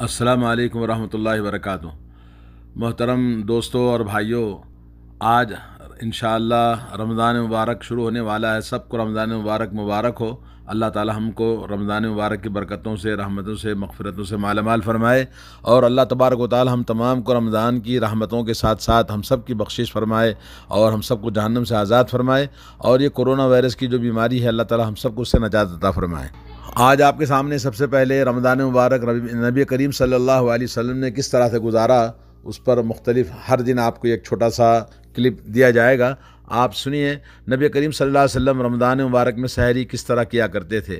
السلام علیکم ورحمۃ اللہ وبرکاتہ محترم دوستوں اور بھائیوں آج انشاءاللہ اللہ رمضان مبارک شروع ہونے والا ہے سب کو رمضان مبارک مبارک ہو اللہ تعالی ہم کو رمضان مبارک کی برکتوں سے رحمتوں سے مغفرتوں سے مالا مال فرمائے اور اللہ تبارک و تعالی ہم تمام کو رمضان کی رحمتوں کے ساتھ ساتھ ہم سب کی بخشش فرمائے اور ہم سب کو جہنم سے آزاد فرمائے اور یہ کرونا وائرس کی جو بیماری ہے اللہ تعالی ہم سب کو اس سے نجات عطا فرمائے آج آپ کے سامنے سب سے پہلے رمضان مبارک نبی کریم صلی اللہ علیہ وسلم نے کس طرح سے گزارا اس پر مختلف ہر دن آپ کو ایک چھوٹا سا کلپ دیا جائے گا آپ سنیے نبی کریم صلی اللہ علیہ وسلم رمضان مبارک میں سحری کس طرح کیا کرتے تھے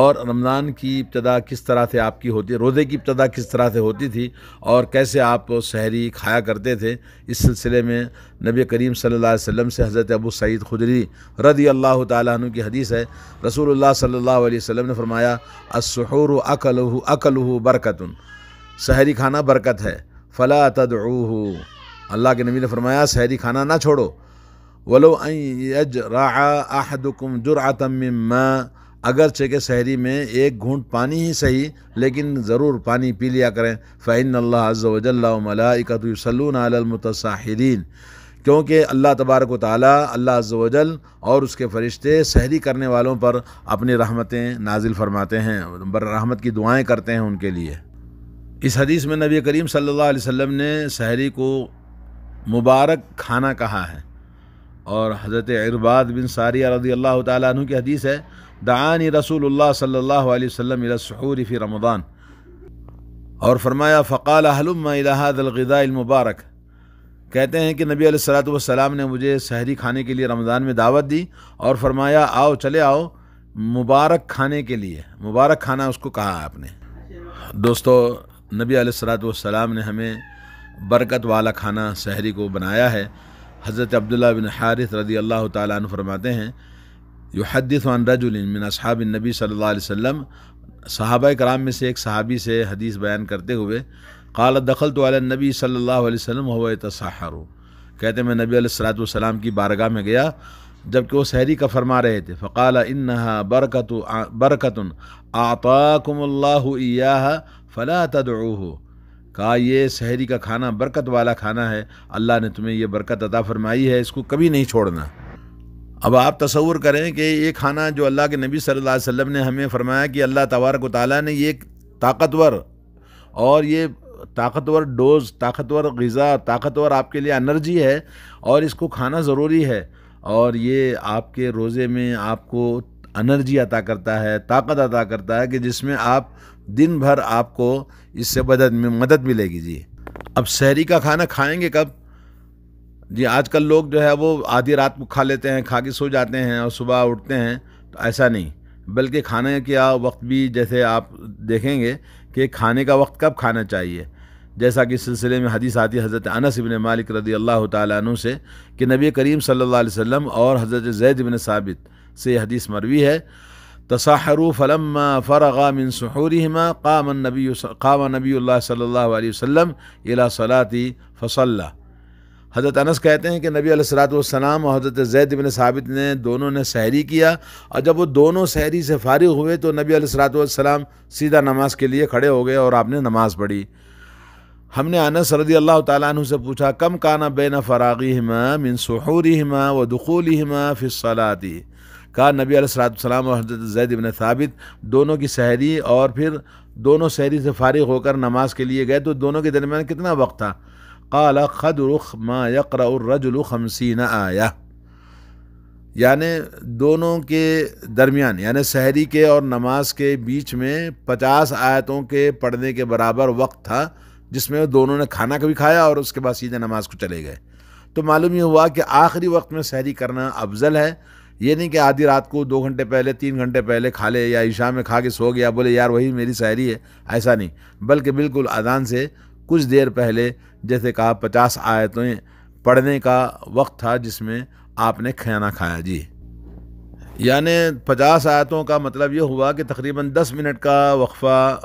اور رمضان کی ابتدا کس طرح سے آپ کی ہوتی روزے کی ابتدا کس طرح سے ہوتی تھی اور کیسے آپ سحری کھایا کرتے تھے اس سلسلے میں نبی کریم صلی اللہ علیہ وسلم سے حضرت ابو سعید خدری رضی اللہ تعالیٰ عنہ کی حدیث ہے رسول اللہ صلی اللہ علیہ وسلم نے فرمایا السحور اقل اقل برکت سحری کھانا برکت ہے تدعوہ اللہ کے نبی نے فرمایا سحری کھانا نہ چھوڑو ولو احدکم را من ماء اگرچہ کہ شہری میں ایک گھونٹ پانی ہی صحیح لیکن ضرور پانی پی لیا کریں فعن اللہ عز و جل وج اللہ علی المتصاحرین کیونکہ اللہ تبارک و تعالیٰ اللہ عز و جل اور اس کے فرشتے سحری کرنے والوں پر اپنی رحمتیں نازل فرماتے ہیں بر رحمت کی دعائیں کرتے ہیں ان کے لیے اس حدیث میں نبی کریم صلی اللہ علیہ وسلم نے سحری کو مبارک کھانا کہا ہے اور حضرت ارباد بن ساریہ رضی اللہ تعالیٰ عنہ کی حدیث ہے دعانی رسول اللہ صلی اللہ علیہ وسلم السحور فی رمضان اور فرمایا فقال حلم الحاد الغذاء المبارک کہتے ہیں کہ نبی علیہ السلام والسلام نے مجھے سحری کھانے کے لیے رمضان میں دعوت دی اور فرمایا آؤ چلے آؤ مبارک کھانے کے لیے مبارک کھانا اس کو کہا آپ نے دوستو نبی علیہ السلام والسلام نے ہمیں برکت والا کھانا سحری کو بنایا ہے حضرت عبداللہ بن حارث رضی اللہ تعالیٰ عنہ فرماتے ہیں یو عن رجل من اصحاب النبی صلی اللہ علیہ وسلم صحابہ کرام میں سے ایک صحابی سے حدیث بیان کرتے ہوئے قال دخل تو النبی صلی اللہ علیہ وسلم ہوا تصحر کہتے ہیں میں نبی علیہ السلاۃ والسلام کی بارگاہ میں گیا جب کہ وہ سحری کا فرما رہے تھے فقال انہا برکت برکۃ آپا اللہ اللہ فلا تدھ کہا یہ سحری کا کھانا برکت والا کھانا ہے اللہ نے تمہیں یہ برکت عطا فرمائی ہے اس کو کبھی نہیں چھوڑنا اب آپ تصور کریں کہ یہ کھانا جو اللہ کے نبی صلی اللہ علیہ وسلم نے ہمیں فرمایا کہ اللہ تبارک و تعالیٰ نے یہ طاقتور اور یہ طاقتور ڈوز طاقتور غذا طاقتور آپ کے لیے انرجی ہے اور اس کو کھانا ضروری ہے اور یہ آپ کے روزے میں آپ کو انرجی عطا کرتا ہے طاقت عطا کرتا ہے کہ جس میں آپ دن بھر آپ کو اس سے مدد میں مدد ملے گی جی اب شہری کا کھانا کھائیں گے کب جی آج کل لوگ جو ہے وہ آدھی رات کو کھا لیتے ہیں کھا کے سو جاتے ہیں اور صبح اٹھتے ہیں تو ایسا نہیں بلکہ کھانے کا وقت بھی جیسے آپ دیکھیں گے کہ کھانے کا وقت کب کھانا چاہیے جیسا کہ سلسلے میں حدیث آتی حضرت انس ابن مالک رضی اللہ تعالیٰ عنہ سے کہ نبی کریم صلی اللہ علیہ وسلم اور حضرت زید ابن ثابت سے یہ حدیث مروی ہے تصاحر فلما فرغ من سحورهما قام نبی قام نبی اللہ صلی اللہ علیہ وسلم الی علیہ صلاطی فص حضرت انس کہتے ہیں کہ نبی علیہ السلاۃ والسلام اور حضرت زید بن ثابت نے دونوں نے سحری کیا اور جب وہ دونوں سحری سے فارغ ہوئے تو نبی علیہ السلاۃ والسلام سیدھا نماز کے لیے کھڑے ہو گئے اور آپ نے نماز پڑھی ہم نے انس رضی اللہ تعالیٰ عنہ سے پوچھا کم کانا بین فراغی اما منصح و دقول ہما فصلای کا نبی علیہ صلاحۃ السلام اور حضرت زید ابن ثابت دونوں کی سحری اور پھر دونوں سحری سے فارغ ہو کر نماز کے لیے گئے تو دونوں کے درمیان کتنا وقت تھا قال خد رخ ما قرجلخ الرجل خمسین آیا یعنی دونوں کے درمیان یعنی سحری کے اور نماز کے بیچ میں پچاس آیتوں کے پڑھنے کے برابر وقت تھا جس میں دونوں نے کھانا کبھی کھایا اور اس کے بعد سیدھے نماز کو چلے گئے تو معلوم یہ ہوا کہ آخری وقت میں سحری کرنا افضل ہے یہ نہیں کہ آدھی رات کو دو گھنٹے پہلے تین گھنٹے پہلے کھا لے یا عشاء میں کھا کے سو گیا بولے یار وہی میری سحری ہے ایسا نہیں بلکہ بالکل اذان سے کچھ دیر پہلے جیسے کہا پچاس آیتیں پڑھنے کا وقت تھا جس میں آپ نے کھانا کھایا جی یعنی پچاس آیتوں کا مطلب یہ ہوا کہ تقریباً دس منٹ کا وقفہ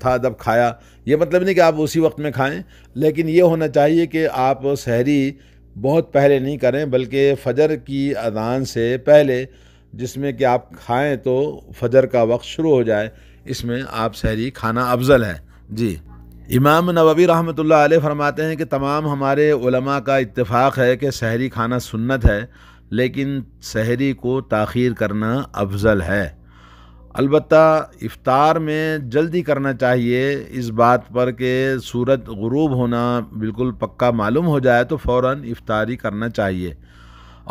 تھا جب کھایا یہ مطلب نہیں کہ آپ اسی وقت میں کھائیں لیکن یہ ہونا چاہیے کہ آپ سحری بہت پہلے نہیں کریں بلکہ فجر کی اذان سے پہلے جس میں کہ آپ کھائیں تو فجر کا وقت شروع ہو جائے اس میں آپ سحری کھانا افضل ہے جی امام نووی رحمۃ اللہ علیہ فرماتے ہیں کہ تمام ہمارے علماء کا اتفاق ہے کہ سحری کھانا سنت ہے لیکن سحری کو تاخیر کرنا افضل ہے البتہ افطار میں جلدی کرنا چاہیے اس بات پر کہ صورت غروب ہونا بالکل پکا معلوم ہو جائے تو فوراً افطاری کرنا چاہیے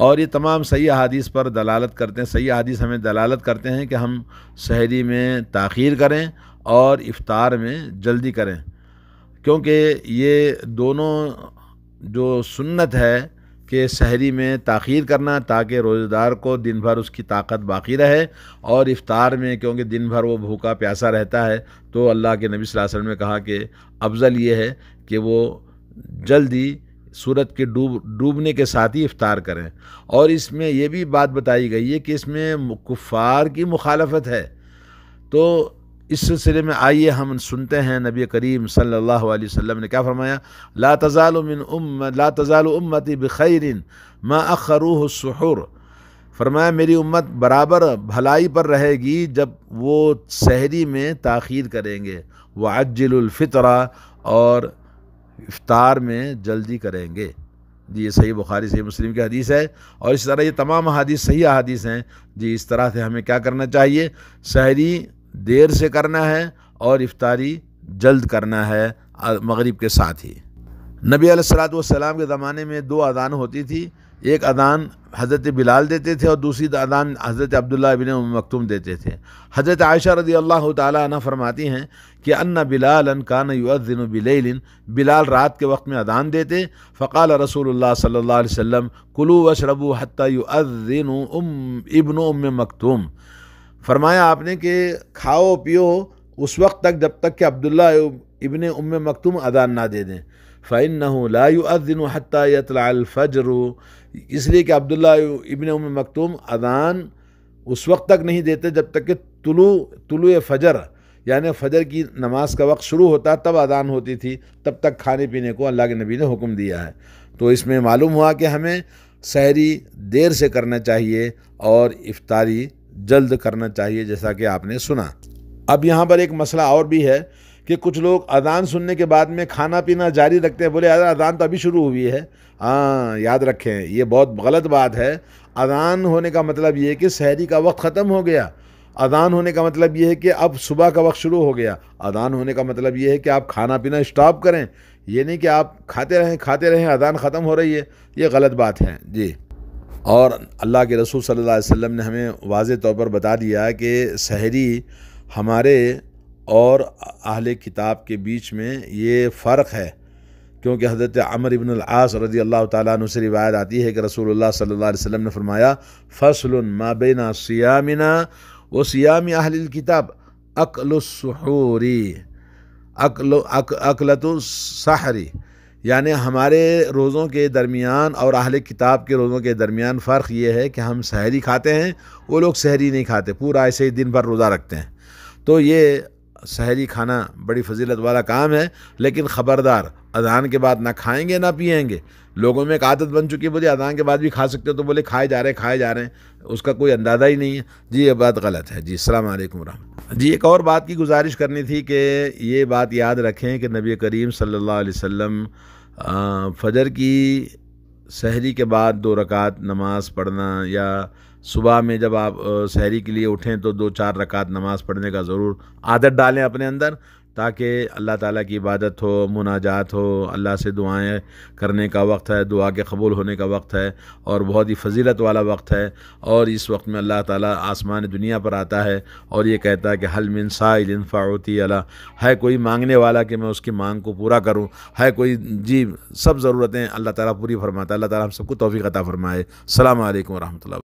اور یہ تمام صحیح احادیث پر دلالت کرتے ہیں صحیح حادیث ہمیں دلالت کرتے ہیں کہ ہم شہری میں تاخیر کریں اور افطار میں جلدی کریں کیونکہ یہ دونوں جو سنت ہے کہ سحری میں تاخیر کرنا تاکہ روزہ دار کو دن بھر اس کی طاقت باقی رہے اور افطار میں کیونکہ دن بھر وہ بھوکا پیاسا رہتا ہے تو اللہ کے نبی صلی اللہ علیہ وسلم نے کہا کہ افضل یہ ہے کہ وہ جلدی سورج کے ڈوب ڈوبنے کے ساتھ ہی افطار کریں اور اس میں یہ بھی بات بتائی گئی ہے کہ اس میں کفار کی مخالفت ہے تو اس سلسلے میں آئیے ہم سنتے ہیں نبی کریم صلی اللہ علیہ وسلم نے کیا فرمایا لا تزال من ام لا تزال امتی بخیر ما اخروح السحور فرمایا میری امت برابر بھلائی پر رہے گی جب وہ سحری میں تاخیر کریں گے وہ عجل الفطرہ اور افطار میں جلدی کریں گے جی یہ صحیح بخاری صحیح مسلم کی حدیث ہے اور اس طرح یہ تمام احادیث صحیح احادیث ہیں جی اس طرح سے ہمیں کیا کرنا چاہیے سحری دیر سے کرنا ہے اور افطاری جلد کرنا ہے مغرب کے ساتھ ہی نبی علیہ السلاۃ والسلام السلام کے زمانے میں دو اذان ہوتی تھی ایک اذان حضرت بلال دیتے تھے اور دوسری اذان حضرت عبداللہ ابن مکتوم دیتے تھے حضرت عائشہ رضی اللہ تعالیٰ عنہ فرماتی ہیں کہ انََََََََََََََََََََ بلال ان كان و بلال رات کے وقت میں اذان دیتے فقال رسول اللہ صلی اللہ علیہ وسلم کلو وشربو حتیٰ یؤذن ام ابن ام مکتوم فرمایا آپ نے کہ کھاؤ پیو اس وقت تک جب تک کہ عبداللہ ابن ام مکتوم ادان نہ دے دیں يُؤَذِّنُ حَتَّى طلال الْفَجْرُ اس لیے کہ عبداللہ ابن ام مکتوم ادان اس وقت تک نہیں دیتے جب تک کہ طلوع طلوع فجر یعنی فجر کی نماز کا وقت شروع ہوتا تب ادان ہوتی تھی تب تک کھانے پینے کو اللہ کے نبی نے حکم دیا ہے تو اس میں معلوم ہوا کہ ہمیں سحری دیر سے کرنا چاہیے اور افطاری جلد کرنا چاہیے جیسا کہ آپ نے سنا اب یہاں پر ایک مسئلہ اور بھی ہے کہ کچھ لوگ اذان سننے کے بعد میں کھانا پینا جاری رکھتے ہیں بولے اذان تو ابھی شروع ہوئی ہے ہاں یاد رکھیں یہ بہت غلط بات ہے اذان ہونے کا مطلب یہ ہے کہ شہری کا وقت ختم ہو گیا اذان ہونے کا مطلب یہ ہے کہ اب صبح کا وقت شروع ہو گیا اذان ہونے کا مطلب یہ ہے کہ آپ کھانا پینا اسٹاپ کریں یہ نہیں کہ آپ کھاتے رہیں کھاتے رہیں اذان ختم ہو رہی ہے یہ غلط بات ہے جی اور اللہ کے رسول صلی اللہ علیہ وسلم نے ہمیں واضح طور پر بتا دیا کہ سحری ہمارے اور اہل کتاب کے بیچ میں یہ فرق ہے کیونکہ حضرت عمر ابن العاص رضی اللہ تعالیٰ عنہ سے روایت آتی ہے کہ رسول اللہ صلی اللہ علیہ وسلم نے فرمایا فصل بین سیامنا و سیام اہل الکتاب اقل السحوری اقل اقلت السحری یعنی ہمارے روزوں کے درمیان اور اہل کتاب کے روزوں کے درمیان فرق یہ ہے کہ ہم سحری کھاتے ہیں وہ لوگ سحری نہیں کھاتے پورا ایسے ہی دن بھر روزہ رکھتے ہیں تو یہ سحری کھانا بڑی فضیلت والا کام ہے لیکن خبردار اذان کے بعد نہ کھائیں گے نہ پیئیں گے لوگوں میں ایک عادت بن چکی ہے بولے اذان کے بعد بھی کھا سکتے ہو تو بولے کھائے جا رہے ہیں کھائے جا رہے ہیں اس کا کوئی اندازہ ہی نہیں ہے جی یہ بات غلط ہے جی السلام علیکم رحمۃ جی ایک اور بات کی گزارش کرنی تھی کہ یہ بات یاد رکھیں کہ نبی کریم صلی اللہ علیہ وسلم فجر کی سحری کے بعد دو رکعت نماز پڑھنا یا صبح میں جب آپ سحری کے لیے اٹھیں تو دو چار رکعت نماز پڑھنے کا ضرور عادت ڈالیں اپنے اندر تاکہ اللہ تعالیٰ کی عبادت ہو مناجات ہو اللہ سے دعائیں کرنے کا وقت ہے دعا کے قبول ہونے کا وقت ہے اور بہت ہی فضیلت والا وقت ہے اور اس وقت میں اللہ تعالیٰ آسمان دنیا پر آتا ہے اور یہ کہتا ہے کہ حل من سائل فاعتی اللہ ہے کوئی مانگنے والا کہ میں اس کی مانگ کو پورا کروں ہے کوئی جی سب ضرورتیں اللہ تعالیٰ پوری فرماتا ہے اللہ تعالیٰ ہم سب کو توفیق عطا فرمائے السلام علیکم ورحمۃ اللہ